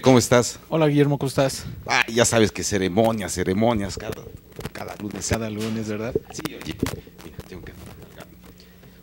¿cómo estás? Hola, Guillermo, ¿cómo estás? Ah, ya sabes que ceremonias, ceremonias, cada, cada lunes. Cada lunes, ¿verdad? Sí, oye, mira, tengo que...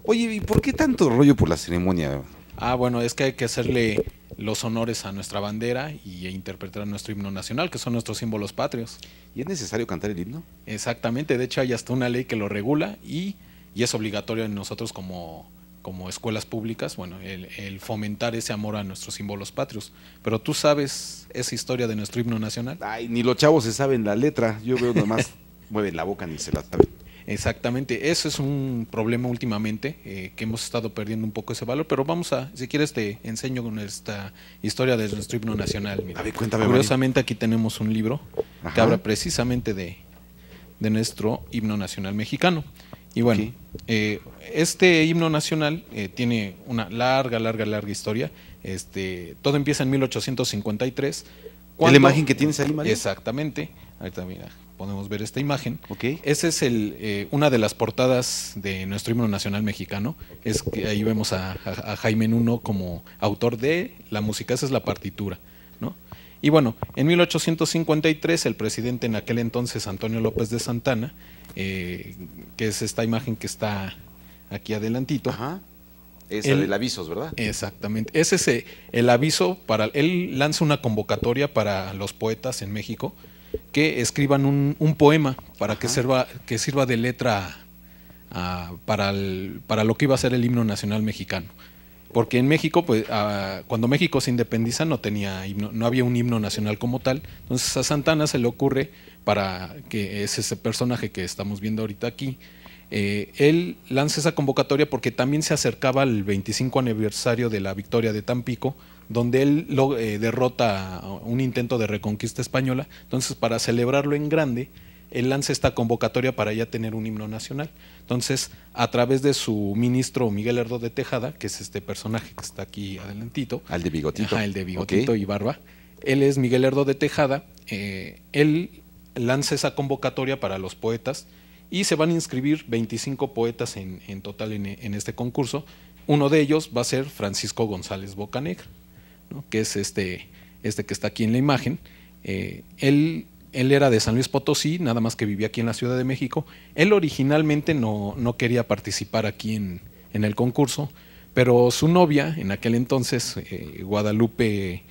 Oye, ¿y por qué tanto rollo por la ceremonia? Ah, bueno, es que hay que hacerle los honores a nuestra bandera y e interpretar nuestro himno nacional, que son nuestros símbolos patrios. ¿Y es necesario cantar el himno? Exactamente, de hecho hay hasta una ley que lo regula y, y es obligatorio en nosotros como como escuelas públicas, bueno, el, fomentar ese amor a nuestros símbolos patrios. Pero tú sabes esa historia de nuestro himno nacional. Ay, ni los chavos se saben la letra, yo veo nomás mueven la boca ni se la saben. Exactamente, eso es un problema últimamente, eh, que hemos estado perdiendo un poco ese valor, pero vamos a, si quieres te enseño con esta historia de nuestro himno nacional. a ver, cuéntame. Curiosamente aquí tenemos un libro que habla precisamente de, de nuestro himno nacional mexicano. Y bueno, eh, este himno nacional eh, tiene una larga, larga, larga historia. Este, todo empieza en 1853. ¿Es la imagen que tienes ahí, Exactamente. ahí también podemos ver esta imagen. Okay. Esa es el, eh, una de las portadas de nuestro himno nacional mexicano. Es que ahí vemos a, Jaime Nuno como autor de la música. Esa es la partitura. Y bueno, en 1853 el presidente en aquel entonces, Antonio López de Santana, eh, que es esta imagen que está aquí adelantito. Es el aviso, ¿verdad? Exactamente. Ese es el, el aviso para. Él lanza una convocatoria para los poetas en México que escriban un, poema para que sirva, que sirva de letra para, para lo que iba a ser el himno nacional mexicano. Porque en México, pues, ah, cuando México se independiza no tenía no había un himno nacional como tal. Entonces a Santana se le ocurre para que es ese personaje que estamos viendo ahorita aquí. Eh, él lanza esa convocatoria porque también se acercaba al 25 aniversario de la victoria de Tampico, donde él eh, derrota un intento de reconquista española. Entonces, para celebrarlo en grande, él lanza esta convocatoria para ya tener un himno nacional. Entonces, a través de su ministro Miguel Herdo de Tejada, que es este personaje que está aquí adelantito. Al de bigotito. el de bigotito y barba. Él es Miguel Erdo de Tejada. Eh, él lanza esa convocatoria para los poetas y se van a inscribir 25 poetas en, total en, este concurso. Uno de ellos va a ser Francisco González Bocanegra, que es este, este que está aquí en la imagen. Eh, él él era de San Luis Potosí, nada más que vivía aquí en la Ciudad de México. Él originalmente no, quería participar aquí en, el concurso, pero su novia, en aquel entonces, eh, Guadalupe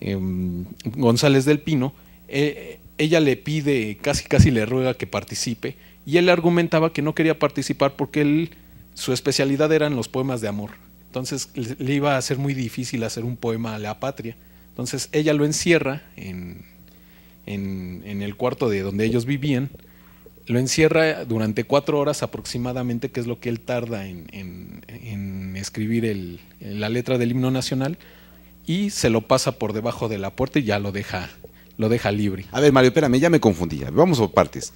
em, González del Pino, eh, ella le pide, casi casi le ruega que participe, y él argumentaba que no quería participar porque él, su especialidad eran los poemas de amor. Entonces le iba a ser muy difícil hacer un poema a la patria. Entonces ella lo encierra en en, el cuarto de donde ellos vivían, lo encierra durante cuatro horas aproximadamente, que es lo que él tarda en, escribir la letra del himno nacional, y se lo pasa por debajo de la puerta y ya lo deja, lo deja libre. A ver, Mario, espérame, ya me confundía vamos por partes.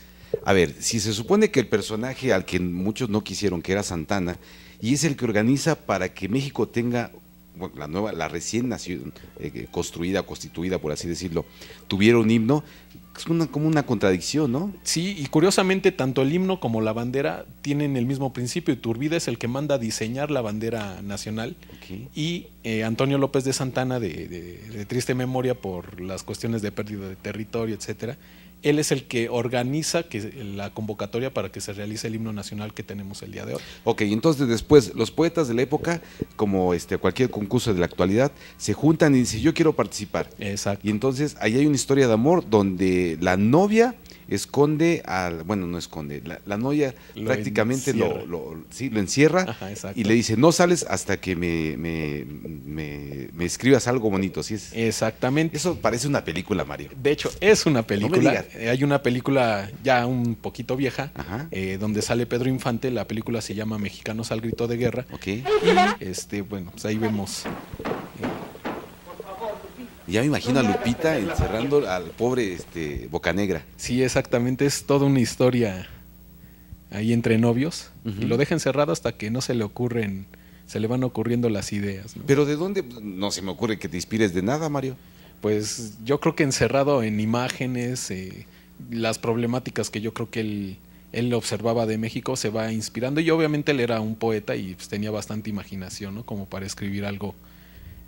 A ver, si se supone que el personaje al que muchos no quisieron, que era Santana, y es el que organiza para que México tenga la nueva, la recién nació, eh, construida, constituida, por así decirlo, tuvieron un himno, es como una contradicción, ¿no? Sí, y curiosamente tanto el himno como la bandera tienen el mismo principio. Iturbide es el que manda a diseñar la bandera nacional y eh, Antonio López de Santana, de, de, triste memoria por las cuestiones de pérdida de territorio, etcétera, él es el que organiza que, la convocatoria para que se realice el himno nacional que tenemos el día de hoy. Ok, entonces después los poetas de la época, como este, cualquier concurso de la actualidad, se juntan y dicen yo quiero participar. Exacto. Y entonces ahí hay una historia de amor donde la novia esconde al, bueno, no esconde, la, la novia prácticamente lo, encierra y le dice, no sales hasta que me, me, escribas algo bonito, así es. Exactamente. Eso parece una película, Mario. De hecho, es una película. Eh, hay una película ya un poquito vieja, eh, donde sale Pedro Infante, la película se llama Mexicanos al Grito de Guerra. Ok. Y, este, bueno, pues ahí vemos ya me imagino a Lupita encerrando al pobre este, Bocanegra. Sí, exactamente, es toda una historia ahí entre novios. Y lo deja encerrado hasta que no se le ocurren, se le van ocurriendo las ideas. Pero ¿de dónde? No se me ocurre que te inspires de nada, Mario. Pues yo creo que encerrado en imágenes, eh, las problemáticas que yo creo que él él observaba de México, se va inspirando y obviamente él era un poeta y pues, tenía bastante imaginación, ¿no? Como para escribir algo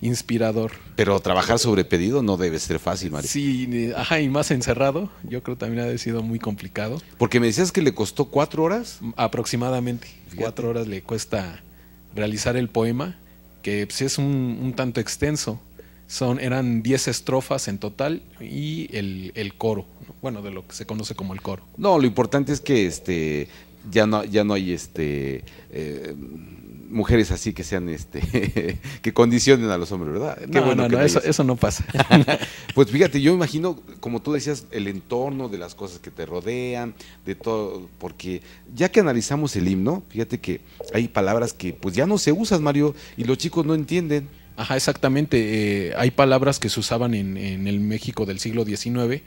inspirador. Pero trabajar sobre pedido no debe ser fácil, María. Sí, ajá, y más encerrado, yo creo también ha sido muy complicado. Porque me decías que le costó cuatro horas. Mm, aproximadamente, cuatro horas le cuesta realizar el poema, que si pues, es un, tanto extenso. Son, eran diez estrofas en total y el, coro, bueno, de lo que se conoce como el coro. No, lo importante es que este ya no, ya no hay este eh, mujeres así que sean, este, que condicionen a los hombres, ¿verdad? no, bueno no, eso, no pasa. pues fíjate, yo imagino, como tú decías, el entorno de las cosas que te rodean, de todo, porque ya que analizamos el himno, fíjate que hay palabras que pues ya no se usan, Mario, y los chicos no entienden. Ajá, exactamente. Eh, hay palabras que se usaban en, en el México del siglo XIX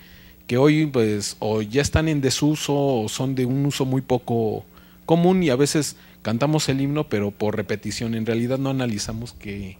que hoy pues o ya están en desuso o son de un uso muy poco común y a veces cantamos el himno, pero por repetición, en realidad no analizamos qué,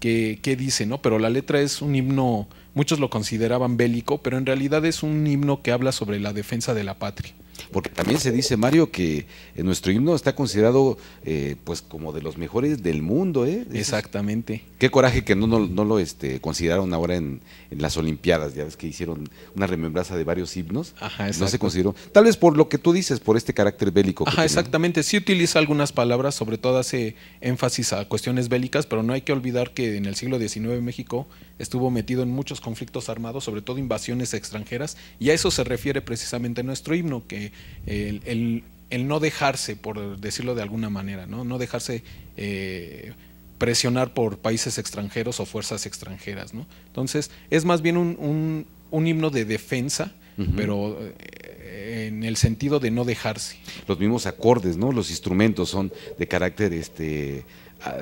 qué, qué dice, ¿no? Pero la letra es un himno, muchos lo consideraban bélico, pero en realidad es un himno que habla sobre la defensa de la patria. Porque también se dice, Mario, que eh, nuestro himno está considerado eh, pues como de los mejores del mundo. ¿eh? Exactamente. Qué coraje que no, lo este, consideraron ahora en, las Olimpiadas. Ya ves que hicieron una remembranza de varios himnos. Ajá, no se consideró. Tal vez por lo que tú dices, por este carácter bélico. Ajá, exactamente. Sí utiliza algunas palabras, sobre todo hace énfasis a cuestiones bélicas, pero no hay que olvidar que en el siglo XIX México estuvo metido en muchos conflictos armados, sobre todo invasiones extranjeras, y a eso se refiere precisamente nuestro himno, que eh, el, no dejarse, por decirlo de alguna manera, no, no dejarse eh, presionar por países extranjeros o fuerzas extranjeras. ¿no? Entonces, es más bien un, himno de defensa, pero... Eh, en el sentido de no dejarse. Los mismos acordes, ¿no? Los instrumentos son de carácter este ah,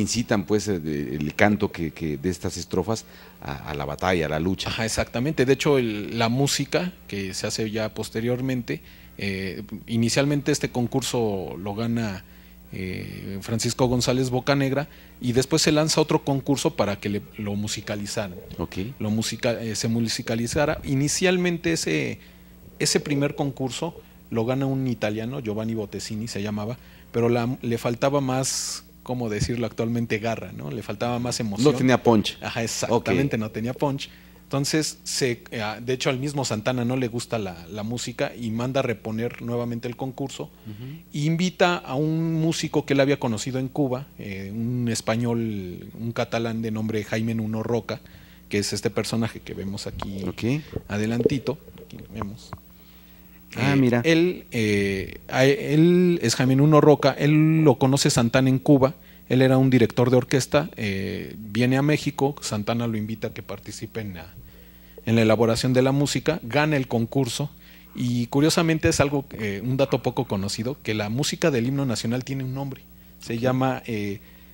incitan pues eh, el, canto que, de estas estrofas a, la batalla, a la lucha. Ajá, exactamente. De hecho, la música que se hace ya posteriormente, eh, inicialmente este concurso lo gana eh, Francisco González Bocanegra y después se lanza otro concurso para que lo musicalizaran. Lo se musicalizara. Inicialmente ese, ese primer concurso lo gana un italiano, Giovanni Bottesini se llamaba, pero le faltaba más como decirlo actualmente, garra, ¿no? Le faltaba más emoción. No tenía punch. Ajá, exactamente, no tenía punch. Entonces, se, eh, de hecho, al mismo Santana no le gusta la, música y manda a reponer nuevamente el concurso. invita a un músico que él había conocido en Cuba, eh, un español, un catalán de nombre Jaime Uno Roca, que es este personaje que vemos aquí adelantito. Aquí vemos. Ah, eh, mira. Eh, él, es Jaime Uno Roca, él lo conoce Santana en Cuba, él era un director de orquesta, eh, viene a México, Santana lo invita a que participe en la, en la, elaboración de la música, gana el concurso y curiosamente es algo, un dato poco conocido, que la música del himno nacional tiene un nombre, se llama...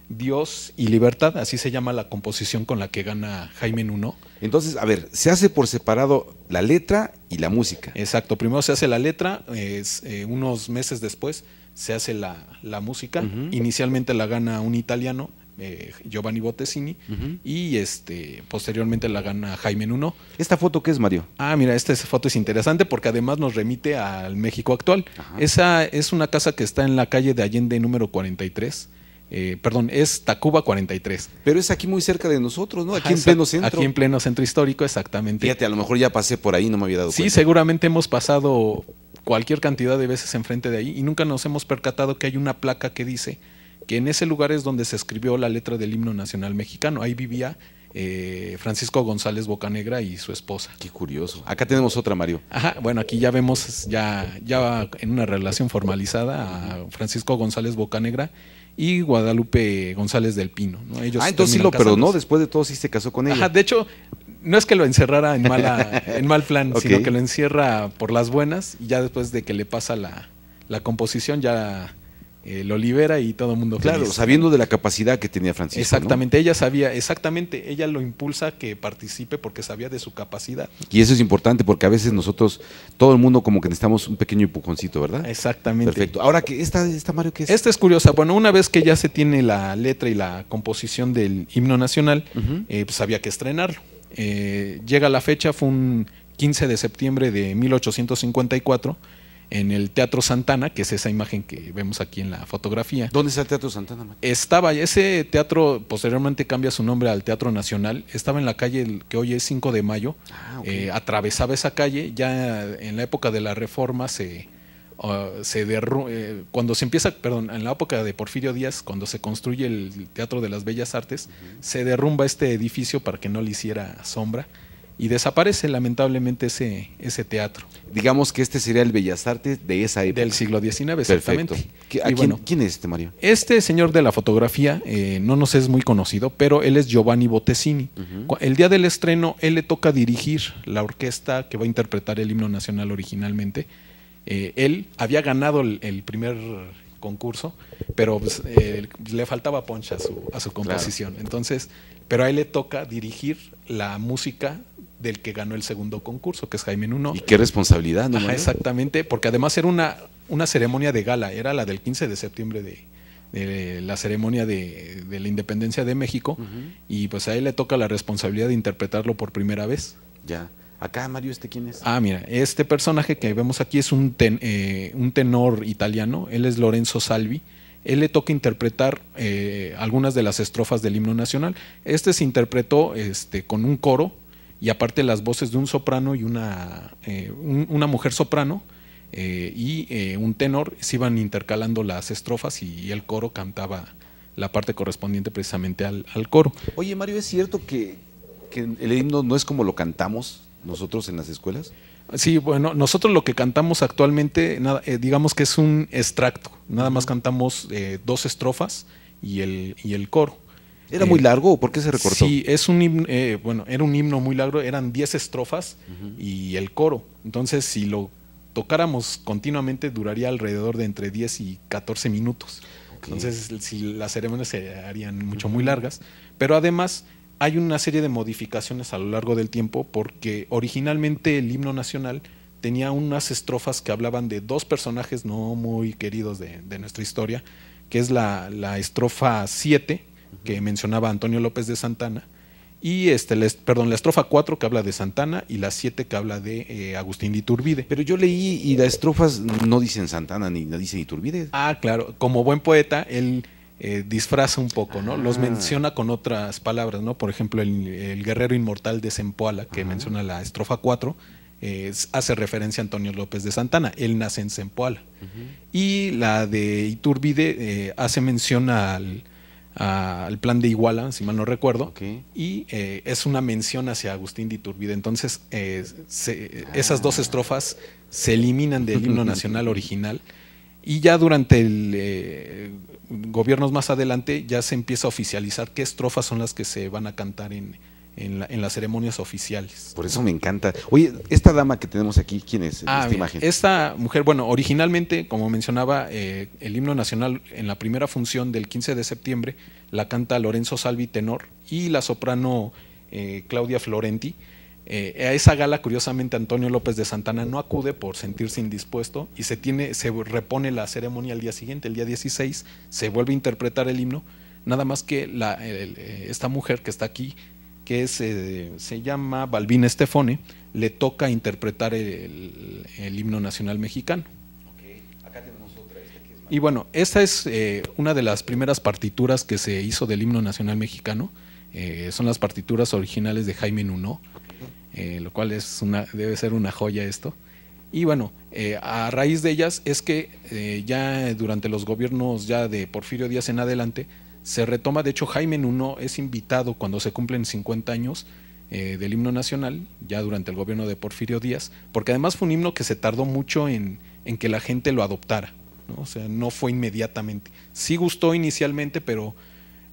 Dios y libertad, así se llama la composición con la que gana Jaime Nuno. Entonces, a ver, se hace por separado la letra y la música. Exacto, primero se hace la letra, es, eh, unos meses después se hace la, música, inicialmente la gana un italiano, eh, Giovanni Bottesini, y este posteriormente la gana Jaime Nuno. ¿Esta foto qué es, Mario? Ah, mira, esta foto es interesante porque además nos remite al México actual. Esa es una casa que está en la calle de Allende número 43 eh, perdón, es Tacuba 43. Pero es aquí muy cerca de nosotros, ¿no? Aquí en pleno centro. Aquí en pleno centro histórico, exactamente. Fíjate, a lo mejor ya pasé por ahí, no me había dado cuenta. Sí, seguramente hemos pasado cualquier cantidad de veces enfrente de ahí y nunca nos hemos percatado que hay una placa que dice que en ese lugar es donde se escribió la letra del himno nacional mexicano. Ahí vivía eh, Francisco González Bocanegra y su esposa. Qué curioso. Acá tenemos otra, Mario. Ajá, bueno, aquí ya vemos, ya, ya en una relación formalizada a Francisco González Bocanegra y Guadalupe González del Pino. ¿no? Ellos ah, entonces sí lo pero no, después de todo sí se casó con ella. de hecho, no es que lo encerrara en, en mal plan, sino que lo encierra por las buenas y ya después de que le pasa la, la composición ya eh, lo libera y todo el mundo Claro, sabiendo de la capacidad que tenía Francisco. Exactamente, ella sabía, exactamente, ella lo impulsa que participe porque sabía de su capacidad. Y eso es importante porque a veces nosotros, todo el mundo como que necesitamos un pequeño empujoncito, ¿verdad? Exactamente. Perfecto. Ahora, que esta, esta Mario qué es? Esta es curiosa. Bueno, una vez que ya se tiene la letra y la composición del himno nacional, eh, pues había que estrenarlo. Eh, llega la fecha, fue un 15 de septiembre de 1854 en el Teatro Santana, que es esa imagen que vemos aquí en la fotografía. ¿Dónde está el Teatro Santana? Estaba, ese teatro posteriormente cambia su nombre al Teatro Nacional, estaba en la calle que hoy es 5 de mayo, ah, eh, atravesaba esa calle, ya en la época de la reforma se... Ah, se eh, cuando se empieza, perdón, en la época de Porfirio Díaz, cuando se construye el Teatro de las Bellas Artes, se derrumba este edificio para que no le hiciera sombra y desaparece lamentablemente ese, ese teatro. Digamos que este sería el Bellas Artes de esa época. Del siglo XIX, exactamente. quién, es este Mario? Este señor de la fotografía eh, no nos es muy conocido, pero él es Giovanni Bottesini. El día del estreno, él le toca dirigir la orquesta que va a interpretar el himno nacional originalmente. Eh, él había ganado el, primer concurso, pero pues, eh, le faltaba poncha a su, composición. Entonces, pero a él le toca dirigir la música del que ganó el segundo concurso, que es Jaime Nuno. Y qué responsabilidad, exactamente, porque además era una, una ceremonia de gala, era la del 15 de septiembre de, la ceremonia de, la independencia de México, y pues a él le toca la responsabilidad de interpretarlo por primera vez. Ya. Acá, Mario, ¿este quién es? Ah, mira, este personaje que vemos aquí es un, eh, un tenor italiano, él es Lorenzo Salvi. Él le toca interpretar eh, algunas de las estrofas del himno nacional. Este se interpretó este, con un coro y aparte las voces de un soprano y una, eh, una mujer soprano eh, y eh, un tenor se iban intercalando las estrofas y, el coro cantaba la parte correspondiente precisamente al, coro. Oye Mario, ¿es cierto que, el himno no es como lo cantamos nosotros en las escuelas? Sí, bueno, nosotros lo que cantamos actualmente, nada, digamos que es un extracto, nada más cantamos dos estrofas y el, y el coro. ¿Era muy eh, largo o por qué se recortó? Sí, es un eh, bueno, era un himno muy largo, eran 10 estrofas y el coro. Entonces, si lo tocáramos continuamente, duraría alrededor de entre 10 y 14 minutos. Entonces, si las ceremonias se harían mucho, muy largas. Pero además, hay una serie de modificaciones a lo largo del tiempo, porque originalmente el himno nacional tenía unas estrofas que hablaban de dos personajes no muy queridos de, nuestra historia, que es la, la estrofa 7, que mencionaba Antonio López de Santana, y este, la, perdón, la estrofa 4 que habla de Santana y la 7 que habla de eh, Agustín de Iturbide. Pero yo leí y las estrofas no dicen Santana ni dicen Iturbide. Ah, claro, como buen poeta, él eh, disfraza un poco, ¿no? Los ah. menciona con otras palabras, ¿no? Por ejemplo, el, guerrero inmortal de Zempoala, que menciona la estrofa 4, hace referencia a Antonio López de Santana, él nace en Zempoala. Y la de Iturbide eh, hace mención al al plan de Iguala, si mal no recuerdo, y eh, es una mención hacia Agustín de Iturbide. Entonces, eh, ah. esas dos estrofas se eliminan del himno nacional original y ya durante el, eh, gobiernos más adelante ya se empieza a oficializar qué estrofas son las que se van a cantar en, en, las ceremonias oficiales. Por eso me encanta. Oye, esta dama que tenemos aquí, ¿quién es? Ah, esta, imagen? esta mujer, bueno, originalmente, como mencionaba, eh, el himno nacional en la primera función del 15 de septiembre la canta Lorenzo Salvi tenor y la soprano eh, Claudia Florenti. Eh, a esa gala, curiosamente, Antonio López de Santana no acude por sentirse indispuesto y se, tiene, se repone la ceremonia al día siguiente, el día 16, se vuelve a interpretar el himno, nada más que la, esta mujer que está aquí que se, eh, se llama Balbín Estefone, le toca interpretar el, el himno nacional mexicano. Acá tenemos otra, y bueno, esta es eh, una de las primeras partituras que se hizo del himno nacional mexicano. Eh, son las partituras originales de Jaime Nuno, lo cual es una, debe ser una joya esto. Y bueno, a raíz de ellas es que ya durante los gobiernos ya de Porfirio Díaz en adelante se retoma, de hecho Jaime Nuno es invitado cuando se cumplen 50 años eh, del himno nacional, ya durante el gobierno de Porfirio Díaz, porque además fue un himno que se tardó mucho en, que la gente lo adoptara, ¿no? o sea, no fue inmediatamente. Sí gustó inicialmente, pero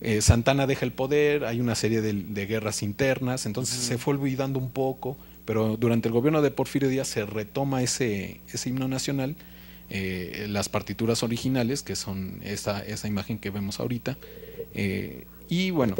eh, Santana deja el poder, hay una serie de, guerras internas, entonces se fue olvidando un poco, pero durante el gobierno de Porfirio Díaz se retoma ese, ese himno nacional eh, las partituras originales, que son esa, esa imagen que vemos ahorita. Eh, y bueno.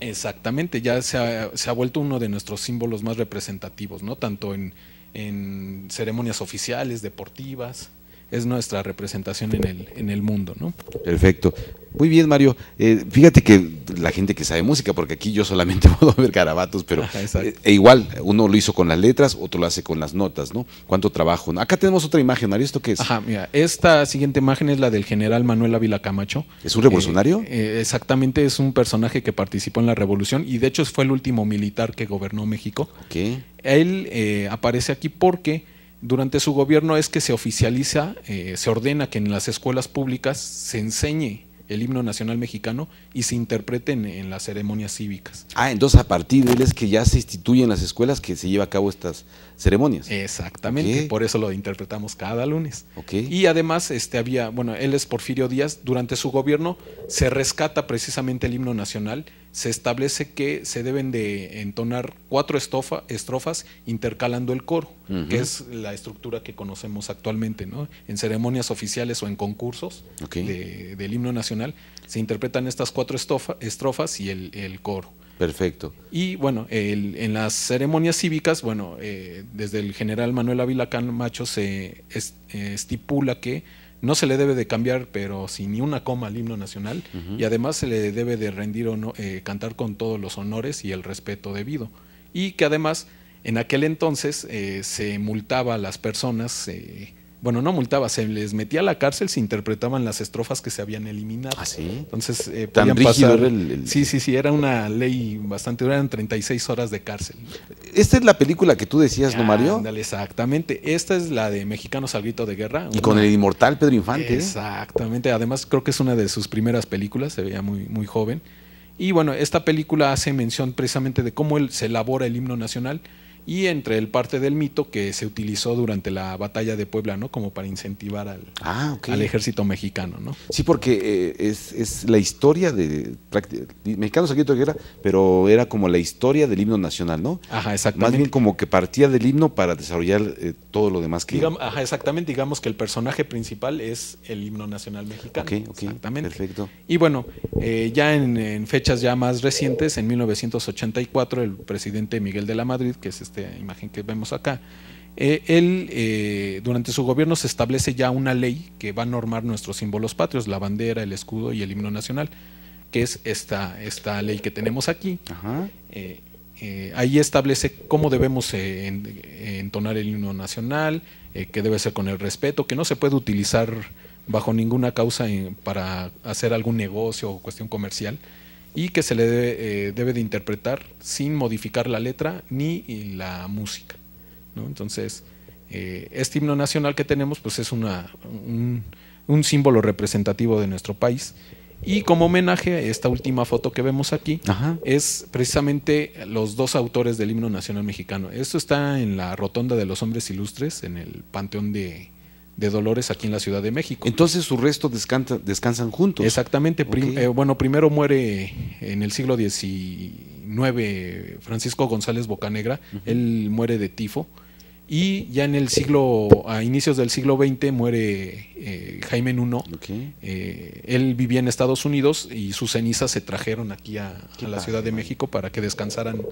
exactamente, ya se ha, se ha, vuelto uno de nuestros símbolos más representativos, ¿no? Tanto en, en ceremonias oficiales, deportivas, es nuestra representación en el, en el mundo. ¿no? Perfecto. Muy bien, Mario. Eh, fíjate que la gente que sabe música, porque aquí yo solamente puedo ver carabatos, pero eh, e igual, uno lo hizo con las letras, otro lo hace con las notas, ¿no? ¿Cuánto trabajo? Acá tenemos otra imagen, Mario, ¿esto qué es? Ajá, mira, esta siguiente imagen es la del general Manuel Ávila Camacho. ¿Es un revolucionario? Eh, exactamente, es un personaje que participó en la revolución y de hecho fue el último militar que gobernó México. ¿Qué? Él aparece aquí porque durante su gobierno es que se oficializa, eh, se ordena que en las escuelas públicas se enseñe el himno nacional mexicano y se interprete en, las ceremonias cívicas. Ah, entonces a partir de él es que ya se instituyen las escuelas que se lleva a cabo estas ceremonias. Exactamente, por eso lo interpretamos cada lunes. Y además este, había, bueno, él es Porfirio Díaz, durante su gobierno se rescata precisamente el himno nacional se establece que se deben de entonar cuatro estofa, estrofas intercalando el coro, que es la estructura que conocemos actualmente. ¿no? En ceremonias oficiales o en concursos de, del himno nacional se interpretan estas cuatro estrofas y el, coro. Perfecto. Y bueno, en las ceremonias cívicas, bueno, eh, desde el general Manuel Ávila Camacho se eh, estipula que no se le debe de cambiar, pero sin ni una coma al himno nacional, y además se le debe de rendir o no, eh, cantar con todos los honores y el respeto debido. Y que además en aquel entonces eh, se multaba a las personas eh, bueno, no multaba, se les metía a la cárcel si interpretaban las estrofas que se habían eliminado. ¿Ah, sí? Entonces, eh, ¿Tan rígido Sí, sí, sí, era una ley bastante dura, eran 36 horas de cárcel. ¿Esta es la película que tú decías, no, Mario? exactamente. Esta es la de Mexicano Salvito de guerra. Y con el inmortal Pedro Infante. Exactamente. Además, creo que es una de sus primeras películas, se veía muy, muy joven. Y bueno, esta película hace mención precisamente de cómo él se elabora el himno nacional y entre el parte del mito que se utilizó durante la batalla de Puebla, ¿no? Como para incentivar al, ah, al ejército mexicano, ¿no? Sí, porque eh, es, la historia de mexicanos aquí que era, pero era como la historia del himno nacional, ¿no? Ajá, exactamente. Más bien como que partía del himno para desarrollar eh, todo lo demás que. ajá, exactamente. Digamos que el personaje principal es el himno nacional mexicano. Ok, ok. Exactamente. Perfecto. Y bueno, eh, ya en, en, fechas ya más recientes, en 1984, el presidente Miguel de la Madrid, que es este esta imagen que vemos acá, eh, él eh, durante su gobierno se establece ya una ley que va a normar nuestros símbolos patrios, la bandera, el escudo y el himno nacional, que es esta, esta ley que tenemos aquí. Eh, ahí establece cómo debemos entonar el himno nacional, qué debe ser con el respeto, que no se puede utilizar bajo ninguna causa para hacer algún negocio o cuestión comercial y que se le eh, debe, de interpretar sin modificar la letra ni la música. Entonces, eh, este himno nacional que tenemos pues es un, símbolo representativo de nuestro país. Y como homenaje, esta última foto que vemos aquí es precisamente los dos autores del himno nacional mexicano. Esto está en la Rotonda de los Hombres Ilustres, en el Panteón de, de Dolores aquí en la Ciudad de México. Entonces sus restos descansan juntos. Exactamente. Eh, bueno, primero muere en el siglo XIX Francisco González Bocanegra. Él muere de tifo. Y ya en el siglo, a inicios del siglo XX, muere eh, Jaime I. Eh, él vivía en Estados Unidos y sus cenizas se trajeron aquí a la Ciudad de México para que descansaran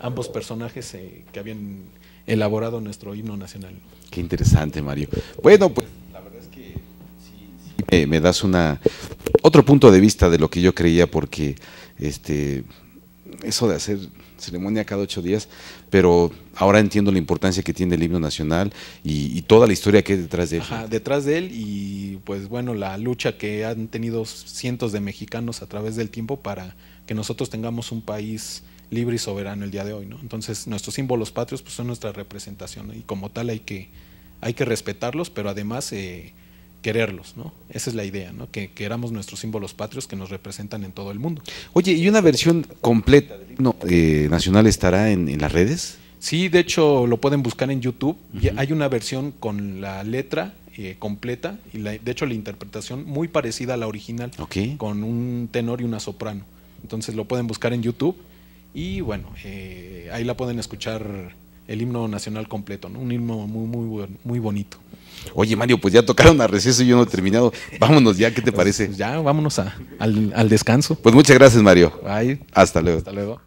ambos personajes que habían elaborado nuestro himno nacional. Qué interesante, Mario. Bueno, pues la verdad es que me, das una otro punto de vista de lo que yo creía, porque este eso de hacer ceremonia cada ocho días, pero ahora entiendo la importancia que tiene el himno nacional y, y toda la historia que hay detrás de él. Ajá, detrás de él y pues bueno, la lucha que han tenido cientos de mexicanos a través del tiempo para que nosotros tengamos un país libre y soberano el día de hoy. ¿no? Entonces nuestros símbolos patrios pues, son nuestra representación y como tal hay que, hay que respetarlos, pero además eh, quererlos. ¿no? Esa es la idea, ¿no? que queramos nuestros símbolos patrios que nos representan en todo el mundo. Oye, ¿y una versión completa eh, nacional estará en, las redes? Sí, de hecho lo pueden buscar en YouTube. Hay una versión con la letra eh, completa y la, de hecho la interpretación muy parecida a la original, con un tenor y una soprano. Entonces lo pueden buscar en YouTube y bueno, eh, ahí la pueden escuchar el himno nacional completo, ¿no? un himno muy, muy, muy bonito. Oye, Mario, pues ya tocaron a receso y yo no he terminado. Vámonos ya, ¿qué te pues parece? ya, vámonos al, descanso. Pues muchas gracias, Mario. Hasta luego. Hasta luego.